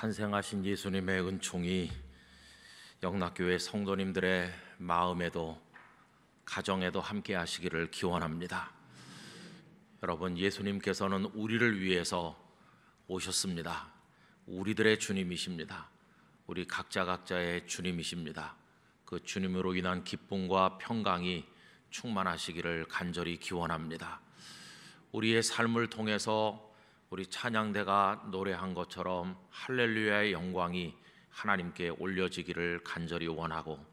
탄생하신 예수님의 은총이 영락교회 성도님들의 마음에도 가정에도 함께 하시기를 기원합니다. 여러분, 예수님께서는 우리를 위해서 오셨습니다. 우리들의 주님이십니다. 우리 각자 각자의 주님이십니다. 그 주님으로 인한 기쁨과 평강이 충만하시기를 간절히 기원합니다. 우리의 삶을 통해서 우리 찬양대가 노래한 것처럼 할렐루야의 영광이 하나님께 올려지기를 간절히 원하고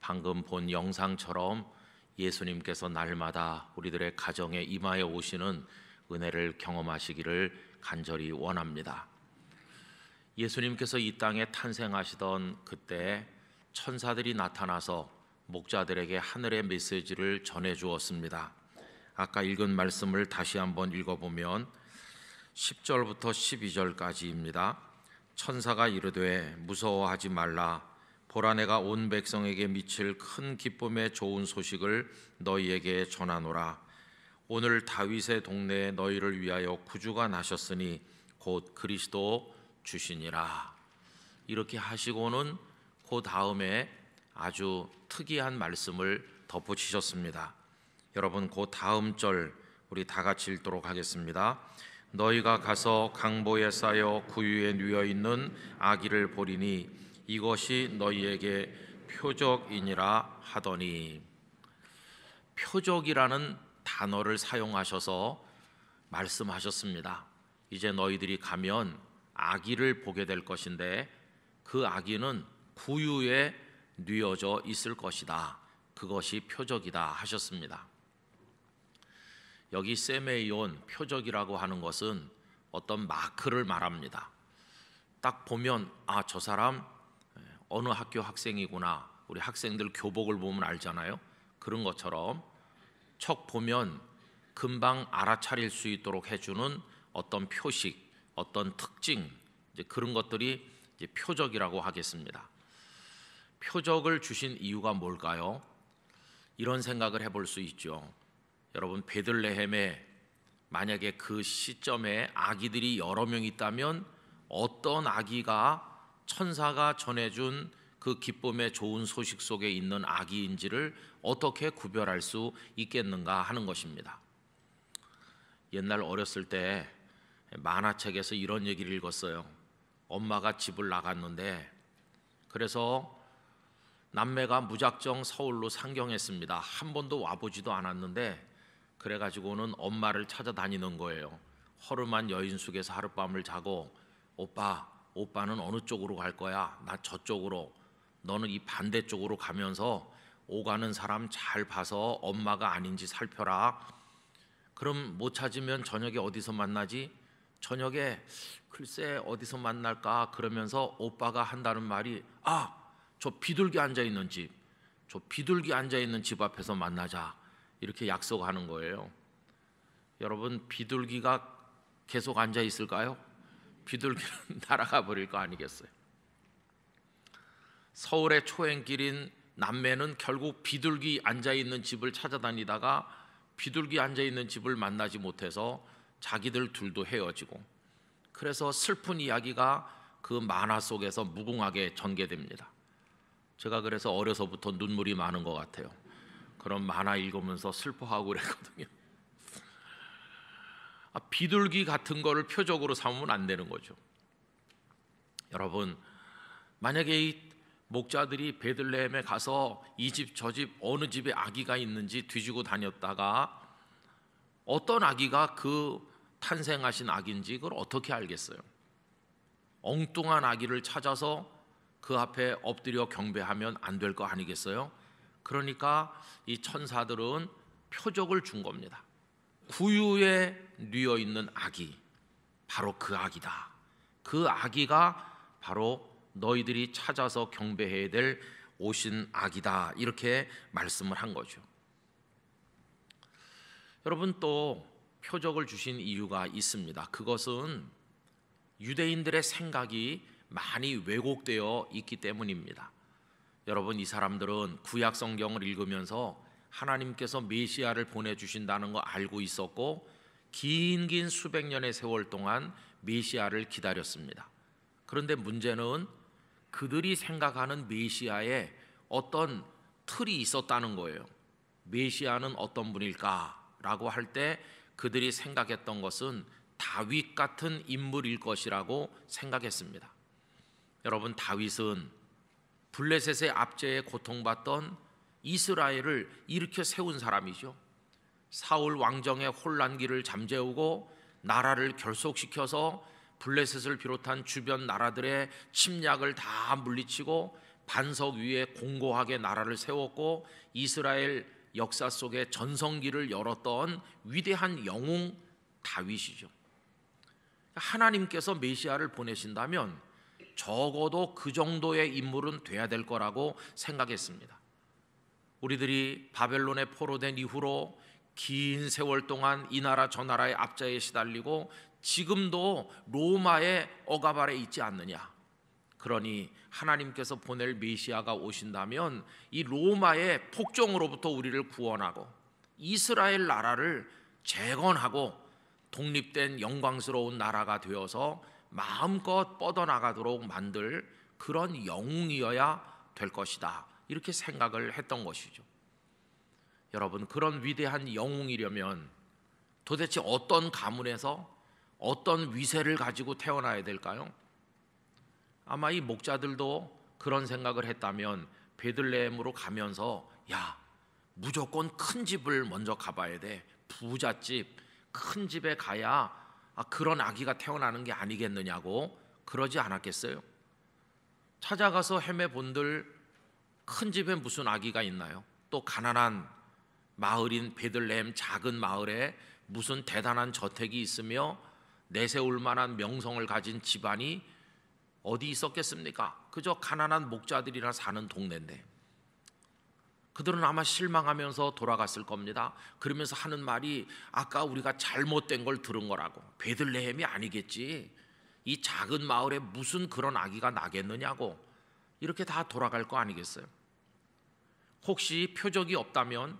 방금 본 영상처럼 예수님께서 날마다 우리들의 가정에 임하여 오시는 은혜를 경험하시기를 간절히 원합니다. 예수님께서 이 땅에 탄생하시던 그때 천사들이 나타나서 목자들에게 하늘의 메시지를 전해 주었습니다. 아까 읽은 말씀을 다시 한번 읽어보면 10절부터 12절까지입니다. 천사가 이르되 무서워하지 말라 보라 내가 온 백성에게 미칠 큰 기쁨의 좋은 소식을 너희에게 전하노라 오늘 다윗의 동네에 너희를 위하여 구주가 나셨으니 곧 그리스도 주시니라 이렇게 하시고는 그 다음에 아주 특이한 말씀을 덧붙이셨습니다. 여러분 그 다음 절 우리 다 같이 읽도록 하겠습니다. 너희가 가서 강보에 쌓여 구유에 누워 있는 아기를 보리니 이것이 너희에게 표적이니라 하더니 표적이라는 단어를 사용하셔서 말씀하셨습니다. 이제 너희들이 가면 아기를 보게 될 것인데 그 아기는 구유에 뉘어져 있을 것이다. 그것이 표적이다 하셨습니다. 여기 세메이온 표적이라고 하는 것은 어떤 마크를 말합니다. 딱 보면 아 저 사람 예, 어느 학교 학생이구나. 우리 학생들 교복을 보면 알잖아요. 그런 것처럼 척 보면 금방 알아차릴 수 있도록 해주는 어떤 표식, 어떤 특징 이제 그런 것들이 이제 표적이라고 하겠습니다. 표적을 주신 이유가 뭘까요? 이런 생각을 해볼 수 있죠. 여러분 베들레헴에 만약에 그 시점에 아기들이 여러 명 있다면 어떤 아기가 천사가 전해준 그 기쁨의 좋은 소식 속에 있는 아기인지를 어떻게 구별할 수 있겠는가 하는 것입니다. 옛날 어렸을 때 만화책에서 이런 얘기를 읽었어요. 엄마가 집을 나갔는데 그래서 남매가 무작정 서울로 상경했습니다. 한 번도 와보지도 않았는데 그래가지고는 엄마를 찾아다니는 거예요. 허름한 여인숙에서 하룻밤을 자고 오빠, 오빠는 어느 쪽으로 갈 거야? 나 저쪽으로. 너는 이 반대쪽으로 가면서 오가는 사람 잘 봐서 엄마가 아닌지 살펴라. 그럼 못 찾으면 저녁에 어디서 만나지? 저녁에 글쎄 어디서 만날까 그러면서 오빠가 한다는 말이 아, 저 비둘기 앉아 있는 집. 저 비둘기 앉아 있는 집 앞에서 만나자. 이렇게 약속하는 거예요. 여러분 비둘기가 계속 앉아 있을까요? 비둘기는 날아가 버릴 거 아니겠어요? 서울의 초행길인 남매는 결국 비둘기 앉아 있는 집을 찾아다니다가 비둘기 앉아 있는 집을 만나지 못해서 자기들 둘도 헤어지고 그래서 슬픈 이야기가 그 만화 속에서 무궁하게 전개됩니다. 제가 그래서 어려서부터 눈물이 많은 것 같아요. 그런 만화 읽으면서 슬퍼하고 그랬거든요. 아, 비둘기 같은 거를 표적으로 삼으면 안 되는 거죠. 여러분, 만약에 이 목자들이 베들레헴에 가서 이 집 저 집 어느 집에 아기가 있는지 뒤지고 다녔다가 어떤 아기가 그 탄생하신 아기인지 그걸 어떻게 알겠어요? 엉뚱한 아기를 찾아서 그 앞에 엎드려 경배하면 안 될 거 아니겠어요? 그러니까 이 천사들은 표적을 준 겁니다. 구유에 뉘어 있는 아기, 바로 그 아기다. 그 아기가 바로 너희들이 찾아서 경배해야 될 오신 아기다. 이렇게 말씀을 한 거죠. 여러분 또 표적을 주신 이유가 있습니다. 그것은 유대인들의 생각이 많이 왜곡되어 있기 때문입니다. 여러분 이 사람들은 구약 성경을 읽으면서 하나님께서 메시아를 보내 주신다는 거 알고 있었고 긴긴 수백 년의 세월 동안 메시아를 기다렸습니다. 그런데 문제는 그들이 생각하는 메시아에 어떤 틀이 있었다는 거예요. 메시아는 어떤 분일까라고 할 때 그들이 생각했던 것은 다윗 같은 인물일 것이라고 생각했습니다. 여러분 다윗은 블레셋의 압제에 고통받던 이스라엘을 일으켜 세운 사람이죠. 사울 왕정의 혼란기를 잠재우고 나라를 결속시켜서 블레셋을 비롯한 주변 나라들의 침략을 다 물리치고 반석 위에 공고하게 나라를 세웠고 이스라엘 역사 속의 전성기를 열었던 위대한 영웅 다윗이죠. 하나님께서 메시아를 보내신다면 적어도 그 정도의 인물은 돼야 될 거라고 생각했습니다. 우리들이 바벨론에 포로된 이후로 긴 세월 동안 이 나라 저 나라의 압자에 시달리고 지금도 로마의 억압아래 있지 않느냐. 그러니 하나님께서 보낼 메시아가 오신다면 이 로마의 폭정으로부터 우리를 구원하고 이스라엘 나라를 재건하고 독립된 영광스러운 나라가 되어서 마음껏 뻗어나가도록 만들 그런 영웅이어야 될 것이다. 이렇게 생각을 했던 것이죠. 여러분, 그런 위대한 영웅이려면 도대체 어떤 가문에서 어떤 위세를 가지고 태어나야 될까요? 아마 이 목자들도 그런 생각을 했다면 베들레헴으로 가면서 야, 무조건 큰 집을 먼저 가봐야 돼. 부잣집, 큰 집에 가야 아, 그런 아기가 태어나는 게 아니겠느냐고 그러지 않았겠어요? 찾아가서 헤매 본들 큰 집에 무슨 아기가 있나요? 또 가난한 마을인 베들레헴 작은 마을에 무슨 대단한 저택이 있으며 내세울 만한 명성을 가진 집안이 어디 있었겠습니까? 그저 가난한 목자들이나 사는 동네인데 그들은 아마 실망하면서 돌아갔을 겁니다. 그러면서 하는 말이 아까 우리가 잘못된 걸 들은 거라고. 베들레헴이 아니겠지. 이 작은 마을에 무슨 그런 아기가 나겠느냐고. 이렇게 다 돌아갈 거 아니겠어요? 혹시 표적이 없다면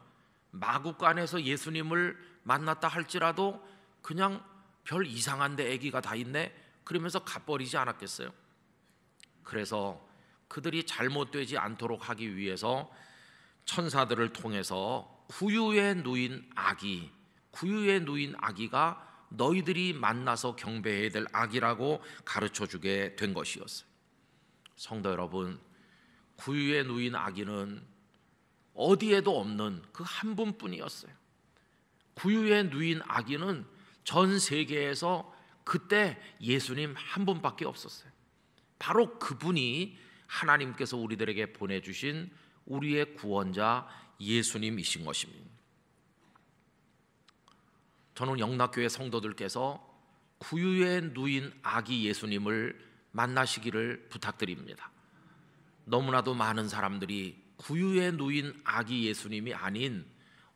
마구간에서 예수님을 만났다 할지라도 그냥 별 이상한데 아기가 다 있네. 그러면서 갚버리지 않았겠어요? 그래서 그들이 잘못되지 않도록 하기 위해서 천사들을 통해서 구유에 누인 아기, 구유에 누인 아기가 너희들이 만나서 경배해야 될아기라고 가르쳐 주게 된 것이었어요. 성도 여러분, 구유에 누인 아기는 어디에도 없는 그 한 분뿐이었어요. 구유에 누인 아기는 전 세계에서 그때 예수님 한 분밖에 없었어요. 바로 그분이 하나님께서 우리들에게 보내주신 우리의 구원자 예수님이신 것입니다. 저는 영락교회 성도들께서 구유에 누인 아기 예수님을 만나시기를 부탁드립니다. 너무나도 많은 사람들이 구유에 누인 아기 예수님이 아닌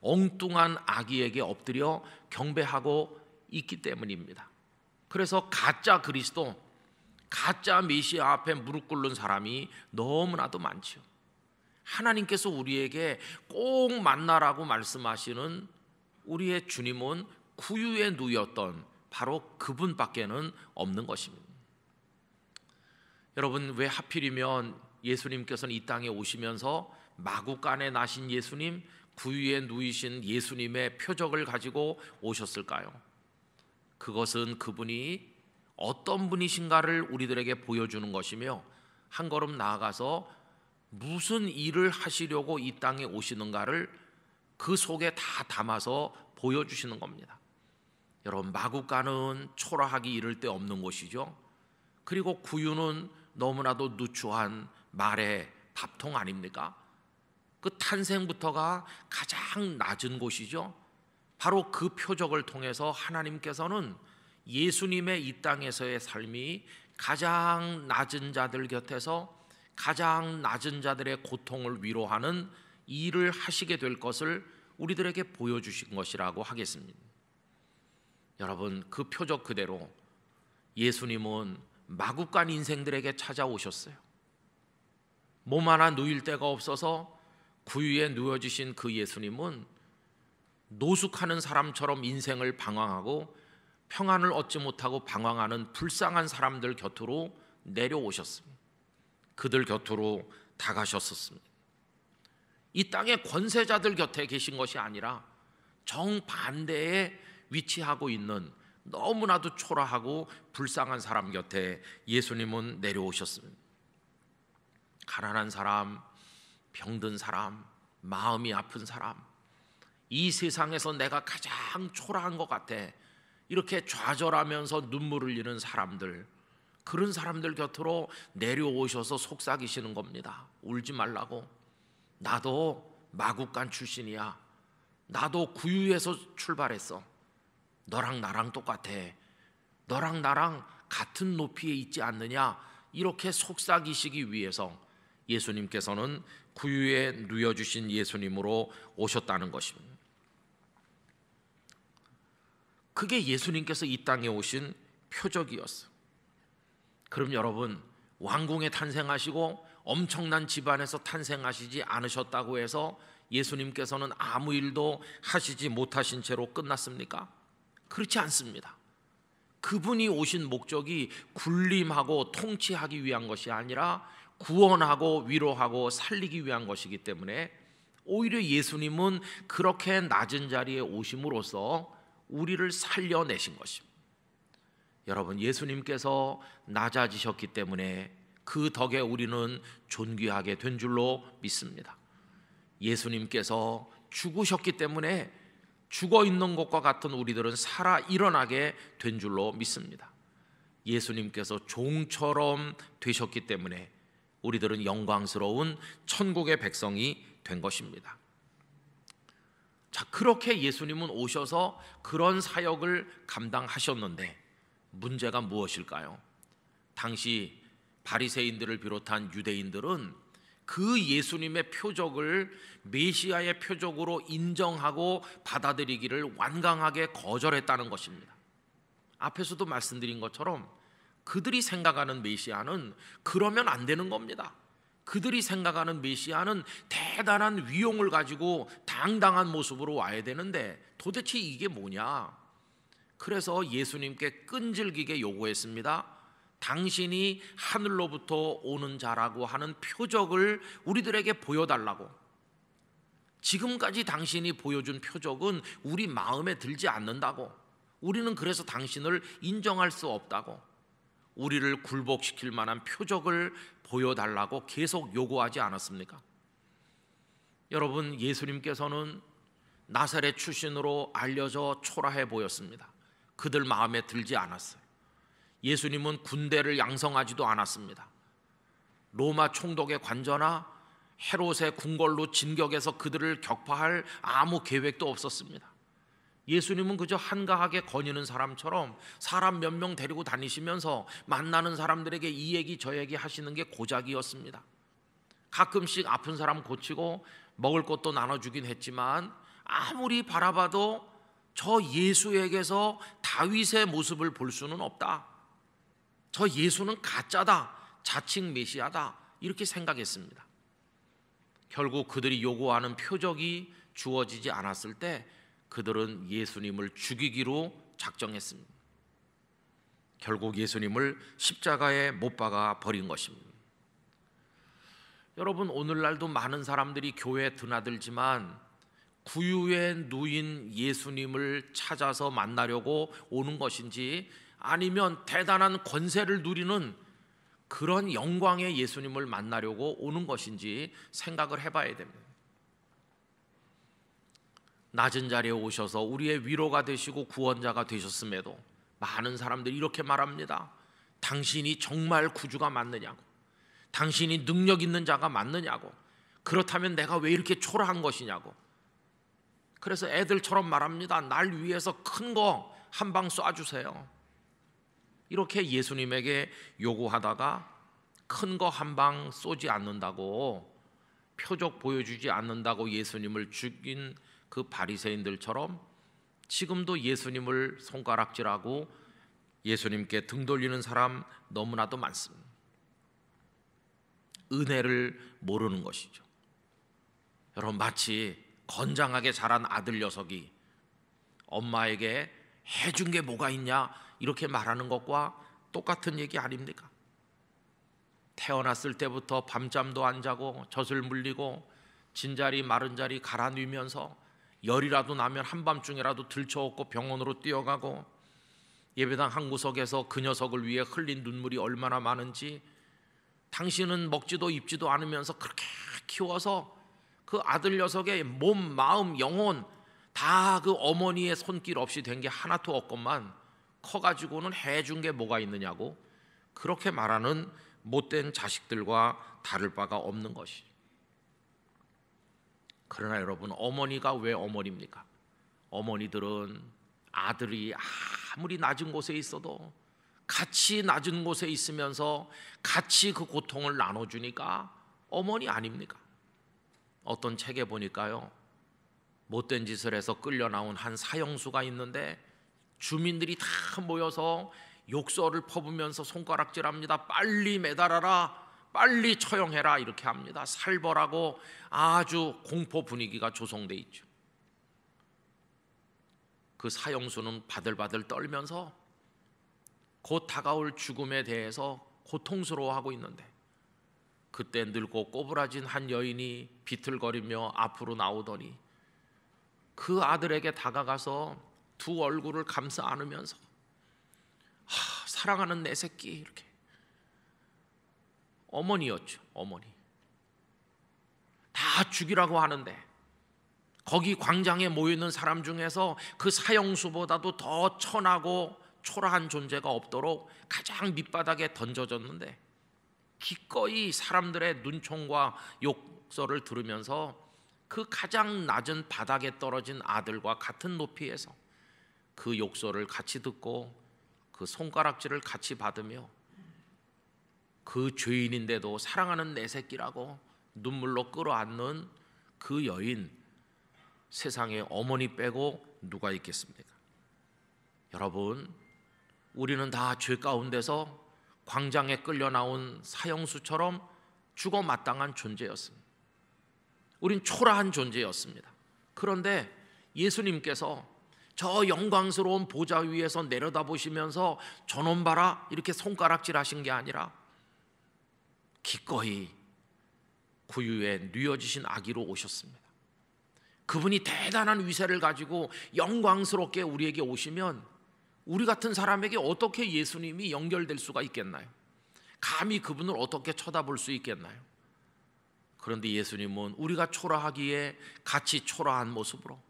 엉뚱한 아기에게 엎드려 경배하고 있기 때문입니다. 그래서 가짜 그리스도, 가짜 메시아 앞에 무릎 꿇는 사람이 너무나도 많지요. 하나님께서 우리에게 꼭 만나라고 말씀하시는 우리의 주님은 구유의 누이였던 바로 그분밖에는 없는 것입니다. 여러분 왜 하필이면 예수님께서는 이 땅에 오시면서 마구간에 나신 예수님, 구유의 누이신 예수님의 표적을 가지고 오셨을까요? 그것은 그분이 어떤 분이신가를 우리들에게 보여주는 것이며 한 걸음 나아가서 무슨 일을 하시려고 이 땅에 오시는가를 그 속에 다 담아서 보여주시는 겁니다. 여러분 마구간은 초라하기 이를 데 없는 곳이죠. 그리고 구유는 너무나도 누추한 말의 밥통 아닙니까? 그 탄생부터가 가장 낮은 곳이죠. 바로 그 표적을 통해서 하나님께서는 예수님의 이 땅에서의 삶이 가장 낮은 자들 곁에서 가장 낮은 자들의 고통을 위로하는 일을 하시게 될 것을 우리들에게 보여주신 것이라고 하겠습니다. 여러분, 그 표적 그대로 예수님은 마구간 인생들에게 찾아오셨어요. 몸 하나 누일 데가 없어서 구유에 누워지신 그 예수님은 노숙하는 사람처럼 인생을 방황하고 평안을 얻지 못하고 방황하는 불쌍한 사람들 곁으로 내려오셨습니다. 그들 곁으로 다가셨었습니다. 이 땅의 권세자들 곁에 계신 것이 아니라 정반대에 위치하고 있는 너무나도 초라하고 불쌍한 사람 곁에 예수님은 내려오셨습니다. 가난한 사람, 병든 사람, 마음이 아픈 사람, 이 세상에서 내가 가장 초라한 것 같아. 이렇게 좌절하면서 눈물 흘리는 사람들, 그런 사람들 곁으로 내려오셔서 속삭이시는 겁니다. 울지 말라고. 나도 마국간 출신이야. 나도 구유에서 출발했어. 너랑 나랑 똑같아. 너랑 나랑 같은 높이에 있지 않느냐. 이렇게 속삭이시기 위해서 예수님께서는 구유에 누여주신 예수님으로 오셨다는 것입니다. 그게 예수님께서 이 땅에 오신 표적이었어요. 그럼 여러분 왕궁에 탄생하시고 엄청난 집안에서 탄생하시지 않으셨다고 해서 예수님께서는 아무 일도 하시지 못하신 채로 끝났습니까? 그렇지 않습니다. 그분이 오신 목적이 군림하고 통치하기 위한 것이 아니라 구원하고 위로하고 살리기 위한 것이기 때문에 오히려 예수님은 그렇게 낮은 자리에 오심으로써 우리를 살려내신 것입니다. 여러분 예수님께서 낮아지셨기 때문에 그 덕에 우리는 존귀하게 된 줄로 믿습니다. 예수님께서 죽으셨기 때문에 죽어 있는 것과 같은 우리들은 살아 일어나게 된 줄로 믿습니다. 예수님께서 종처럼 되셨기 때문에 우리들은 영광스러운 천국의 백성이 된 것입니다. 자, 그렇게 예수님은 오셔서 그런 사역을 감당하셨는데 문제가 무엇일까요? 당시 바리새인들을 비롯한 유대인들은 그 예수님의 표적을 메시아의 표적으로 인정하고 받아들이기를 완강하게 거절했다는 것입니다. 앞에서도 말씀드린 것처럼 그들이 생각하는 메시아는 그러면 안 되는 겁니다. 그들이 생각하는 메시아는 대단한 위용을 가지고 당당한 모습으로 와야 되는데 도대체 이게 뭐냐? 그래서 예수님께 끈질기게 요구했습니다. 당신이 하늘로부터 오는 자라고 하는 표적을 우리들에게 보여달라고. 지금까지 당신이 보여준 표적은 우리 마음에 들지 않는다고. 우리는 그래서 당신을 인정할 수 없다고. 우리를 굴복시킬 만한 표적을 보여달라고 계속 요구하지 않았습니까? 여러분, 예수님께서는 나사렛 출신으로 알려져 초라해 보였습니다. 그들 마음에 들지 않았어요. 예수님은 군대를 양성하지도 않았습니다. 로마 총독의 관저나 헤롯의 궁궐로 진격해서 그들을 격파할 아무 계획도 없었습니다. 예수님은 그저 한가하게 거니는 사람처럼 사람 몇 명 데리고 다니시면서 만나는 사람들에게 이 얘기 저 얘기 하시는 게 고작이었습니다. 가끔씩 아픈 사람 고치고 먹을 것도 나눠주긴 했지만 아무리 바라봐도 저 예수에게서 다윗의 모습을 볼 수는 없다. 저 예수는 가짜다. 자칭 메시아다. 이렇게 생각했습니다. 결국 그들이 요구하는 표적이 주어지지 않았을 때 그들은 예수님을 죽이기로 작정했습니다. 결국 예수님을 십자가에 못 박아 버린 것입니다. 여러분 오늘날도 많은 사람들이 교회에 드나들지만 구유의 누인 예수님을 찾아서 만나려고 오는 것인지 아니면 대단한 권세를 누리는 그런 영광의 예수님을 만나려고 오는 것인지 생각을 해봐야 됩니다. 낮은 자리에 오셔서 우리의 위로가 되시고 구원자가 되셨음에도 많은 사람들이 이렇게 말합니다. 당신이 정말 구주가 맞느냐고. 당신이 능력 있는 자가 맞느냐고. 그렇다면 내가 왜 이렇게 초라한 것이냐고. 그래서 애들처럼 말합니다. 날 위해서 큰 거 한 방 쏴주세요. 이렇게 예수님에게 요구하다가 큰 거 한 방 쏘지 않는다고 표적 보여주지 않는다고 예수님을 죽인 그 바리새인들처럼 지금도 예수님을 손가락질하고 예수님께 등 돌리는 사람 너무나도 많습니다. 은혜를 모르는 것이죠. 여러분 마치 건장하게 자란 아들 녀석이 엄마에게 해준 게 뭐가 있냐 이렇게 말하는 것과 똑같은 얘기 아닙니까? 태어났을 때부터 밤잠도 안 자고 젖을 물리고 진자리 마른 자리 가라앉으면서 열이라도 나면 한밤중이라도 들쳐오고 병원으로 뛰어가고 예배당 한 구석에서 그 녀석을 위해 흘린 눈물이 얼마나 많은지 당신은 먹지도 입지도 않으면서 그렇게 키워서 그 아들 녀석의 몸, 마음, 영혼 다 그 어머니의 손길 없이 된 게 하나도 없건만 커가지고는 해준 게 뭐가 있느냐고 그렇게 말하는 못된 자식들과 다를 바가 없는 것이. 그러나 여러분 어머니가 왜 어머니입니까? 어머니들은 아들이 아무리 낮은 곳에 있어도 같이 낮은 곳에 있으면서 같이 그 고통을 나눠주니까 어머니 아닙니까? 어떤 책에 보니까요. 못된 짓을 해서 끌려 나온 한 사형수가 있는데 주민들이 다 모여서 욕설을 퍼부면서 손가락질합니다. 빨리 매달아라. 빨리 처형해라 이렇게 합니다. 살벌하고 아주 공포 분위기가 조성돼 있죠. 그 사형수는 바들바들 떨면서 곧 다가올 죽음에 대해서 고통스러워하고 있는데 그때 늙고 꼬부라진 한 여인이 비틀거리며 앞으로 나오더니 그 아들에게 다가가서 두 얼굴을 감싸 안으면서 하, 사랑하는 내 새끼 이렇게 어머니였죠 어머니 다 죽이라고 하는데 거기 광장에 모이는 사람 중에서 그 사형수보다도 더 천하고 초라한 존재가 없도록 가장 밑바닥에 던져졌는데 기꺼이 사람들의 눈총과 욕설을 들으면서 그 가장 낮은 바닥에 떨어진 아들과 같은 높이에서 그 욕설을 같이 듣고 그 손가락질을 같이 받으며 그 죄인인데도 사랑하는 내 새끼라고 눈물로 끌어안는 그 여인 세상에 어머니 빼고 누가 있겠습니까? 여러분, 우리는 다 죄 가운데서 광장에 끌려 나온 사형수처럼 죽어 마땅한 존재였습니다. 우린 초라한 존재였습니다. 그런데 예수님께서 저 영광스러운 보좌 위에서 내려다보시면서 저놈 봐라 이렇게 손가락질 하신 게 아니라 기꺼이 구유에 뉘어지신 아기로 오셨습니다. 그분이 대단한 위세를 가지고 영광스럽게 우리에게 오시면 우리 같은 사람에게 어떻게 예수님이 연결될 수가 있겠나요? 감히 그분을 어떻게 쳐다볼 수 있겠나요? 그런데 예수님은 우리가 초라하기에 같이 초라한 모습으로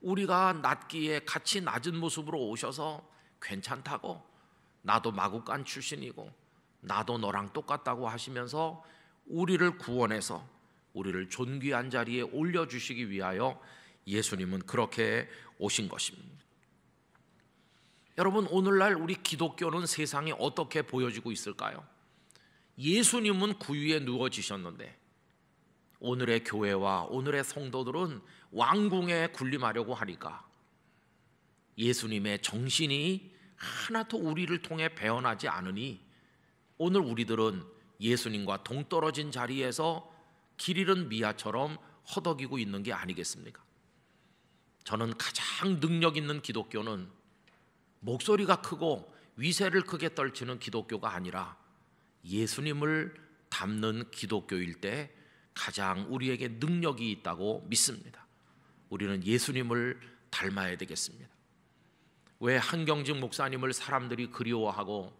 우리가 낮기에 같이 낮은 모습으로 오셔서 괜찮다고 나도 마구간 출신이고 나도 너랑 똑같다고 하시면서 우리를 구원해서 우리를 존귀한 자리에 올려주시기 위하여 예수님은 그렇게 오신 것입니다. 여러분 오늘날 우리 기독교는 세상이 어떻게 보여지고 있을까요? 예수님은 구유에 누워지셨는데 오늘의 교회와 오늘의 성도들은 왕궁에 군림하려고 하니까 예수님의 정신이 하나도 우리를 통해 배어나지 않으니 오늘 우리들은 예수님과 동떨어진 자리에서 길 잃은 미아처럼 허덕이고 있는 게 아니겠습니까? 저는 가장 능력 있는 기독교는 목소리가 크고 위세를 크게 떨치는 기독교가 아니라 예수님을 닮는 기독교일 때 가장 우리에게 능력이 있다고 믿습니다. 우리는 예수님을 닮아야 되겠습니다. 왜 한경직 목사님을 사람들이 그리워하고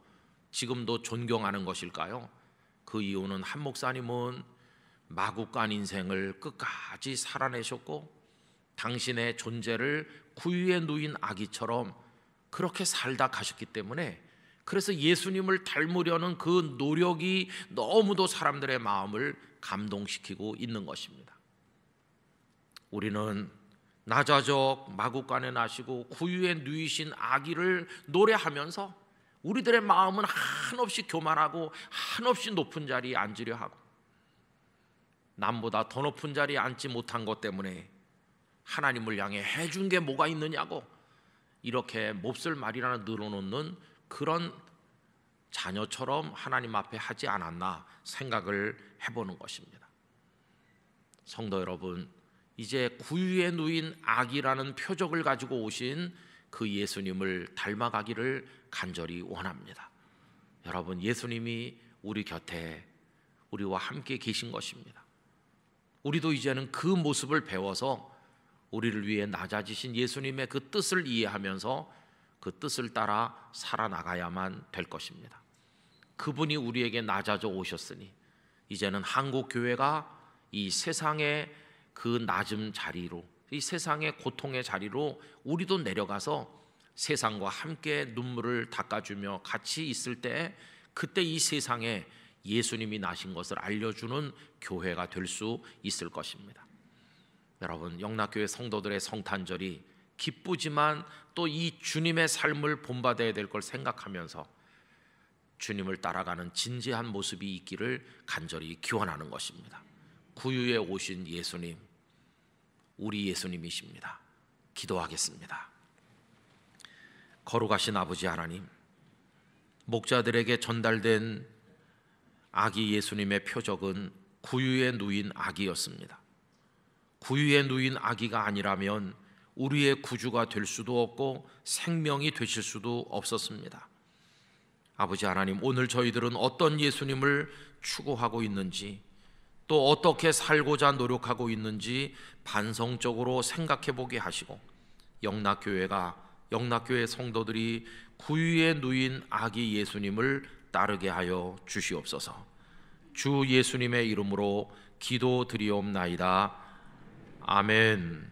지금도 존경하는 것일까요? 그 이유는 한 목사님은 마구간 인생을 끝까지 살아내셨고 당신의 존재를 구유에 누인 아기처럼 그렇게 살다 가셨기 때문에 그래서 예수님을 닮으려는 그 노력이 너무도 사람들의 마음을 감동시키고 있는 것입니다. 우리는 나자적 마구간에 나시고 구유에 누이신 아기를 노래하면서 우리들의 마음은 한없이 교만하고 한없이 높은 자리에 앉으려 하고 남보다 더 높은 자리에 앉지 못한 것 때문에 하나님을 향해 해준 게 뭐가 있느냐고 이렇게 몹쓸 말이라는 늘어놓는 그런 자녀처럼 하나님 앞에 하지 않았나 생각을 해보는 것입니다. 성도 여러분, 이제 구유에 누인 악이라는 표적을 가지고 오신 그 예수님을 닮아가기를 간절히 원합니다. 여러분, 예수님이 우리 곁에 우리와 함께 계신 것입니다. 우리도 이제는 그 모습을 배워서 우리를 위해 낮아지신 예수님의 그 뜻을 이해하면서 그 뜻을 따라 살아나가야만 될 것입니다. 그분이 우리에게 낮아져 오셨으니 이제는 한국 교회가 이 세상의 그 낮은 자리로 이 세상의 고통의 자리로 우리도 내려가서 세상과 함께 눈물을 닦아주며 같이 있을 때 그때 이 세상에 예수님이 나신 것을 알려주는 교회가 될 수 있을 것입니다. 여러분 영락교회 성도들의 성탄절이 기쁘지만 또 이 주님의 삶을 본받아야 될 걸 생각하면서 주님을 따라가는 진지한 모습이 있기를 간절히 기원하는 것입니다. 구유에 오신 예수님, 우리 예수님이십니다. 기도하겠습니다. 거룩하신 아버지 하나님, 목자들에게 전달된 아기 예수님의 표적은 구유에 누인 아기였습니다. 구유에 누인 아기가 아니라면 우리의 구주가 될 수도 없고 생명이 되실 수도 없었습니다. 아버지 하나님, 오늘 저희들은 어떤 예수님을 추구하고 있는지 또 어떻게 살고자 노력하고 있는지 반성적으로 생각해 보게 하시고 영락교회가 영락교회 성도들이 구유에 누인 아기 예수님을 따르게 하여 주시옵소서. 주 예수님의 이름으로 기도드리옵나이다. 아멘.